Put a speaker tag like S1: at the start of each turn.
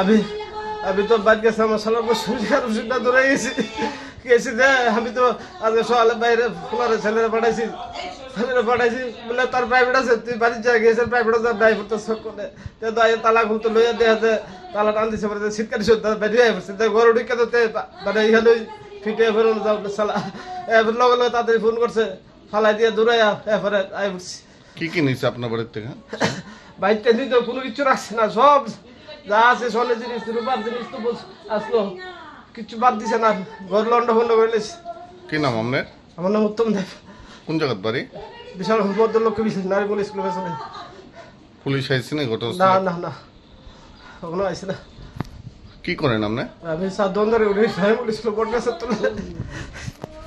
S1: আমি আমি তো বাদ গেছে আমার সালাম শরীর খারাপ ধরে গেছি গেছি যে আমি তো আজকে সকালে বাইরে ফোলারে ছেলেরা পাঠাইছি ছেলেরা পাঠাইছি বলে তার প্রাইভেট আছে তুই বাড়ির যা গিয়েছে প্রাইভেট আছে ড্রাইভার তো সব করে তো আগে তালা খুলতে লইয়া দেখা যে তালা টান দিছে মানে বলে শীতকালি সত্যি বেরিয়ে আসছে তাই গরু ঢুকে তো মানে ইহালে ফিটে ফেরোনো যাও সালা এবার লগে লগে তাড়াতাড়ি ফোন করছে ফালাই দিয়ে দূরে এরপরে আই
S2: কি কি নিছে আপনার বাড়ির থেকে
S1: নিয়ে নিতে কোনো কিছু রাখছে না সব যা
S3: আছে সলে জিনিস রূপার জিনিস তো আসলো কিছু বাদ দিছে না ঘর লন্ড ফন্ড করে কি নাম আপনার আমার নাম উত্তম দেব কোন জায়গার বাড়ি বিশাল হুমদ্দ লক্ষ্য বিশেষ নারীগুল স্কুল পেছনে
S2: পুলিশ আইছে না ঘটনা না
S3: না না
S1: ওগুলো আইছে না কি করেন আপনি আমি উনি সাহেব স্কুল পড়তে